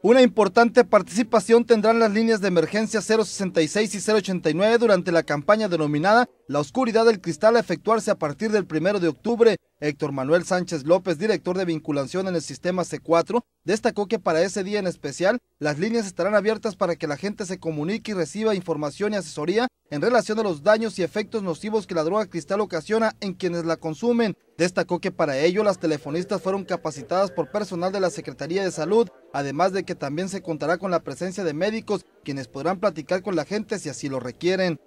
Una importante participación tendrán las líneas de emergencia 066 y 089 durante la campaña denominada La Oscuridad del Cristal a efectuarse a partir del 1 de octubre. Héctor Manuel Sánchez López, director de vinculación en el sistema C4, destacó que para ese día en especial las líneas estarán abiertas para que la gente se comunique y reciba información y asesoría en relación a los daños y efectos nocivos que la droga cristal ocasiona en quienes la consumen. Destacó que para ello las telefonistas fueron capacitadas por personal de la Secretaría de Salud además de que también se contará con la presencia de médicos quienes podrán platicar con la gente si así lo requieren.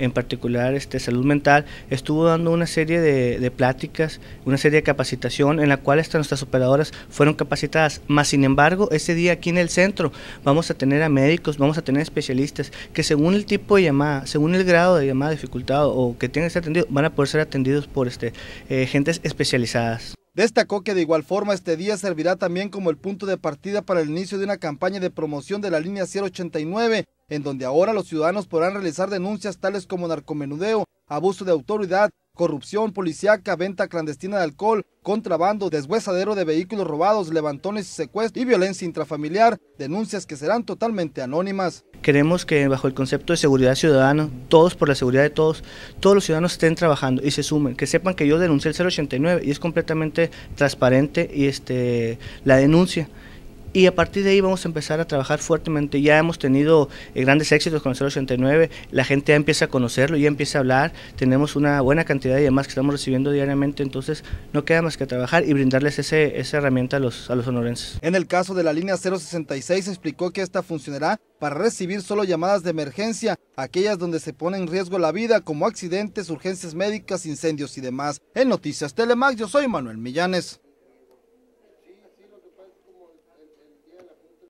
En particular, este, salud mental estuvo dando una serie de, pláticas, una serie de capacitación en la cual hasta nuestras operadoras fueron capacitadas. Más sin embargo, ese día aquí en el centro vamos a tener a médicos, vamos a tener especialistas que según el tipo de llamada, según el grado de llamada dificultad o que tengan que ser atendido, van a poder ser atendidos por este, eh, gentes especializadas. Destacó que de igual forma este día servirá también como el punto de partida para el inicio de una campaña de promoción de la línea 089, en donde ahora los ciudadanos podrán realizar denuncias tales como narcomenudeo, abuso de autoridad, corrupción policíaca, venta clandestina de alcohol, contrabando, deshuesadero de vehículos robados, levantones y secuestros y violencia intrafamiliar, denuncias que serán totalmente anónimas. Queremos que bajo el concepto de seguridad ciudadana, todos por la seguridad de todos, todos los ciudadanos estén trabajando y se sumen, que sepan que yo denuncié el 089 y es completamente transparente y este, la denuncia y a partir de ahí vamos a empezar a trabajar fuertemente. Ya hemos tenido eh, grandes éxitos con el 089, la gente ya empieza a conocerlo, ya empieza a hablar, tenemos una buena cantidad de llamadas que estamos recibiendo diariamente, entonces no queda más que trabajar y brindarles ese, esa herramienta a los, a sonorenses. En el caso de la línea 066 explicó que esta funcionará para recibir solo llamadas de emergencia, aquellas donde se pone en riesgo la vida como accidentes, urgencias médicas, incendios y demás. En Noticias Telemax yo soy Manuel Millanes.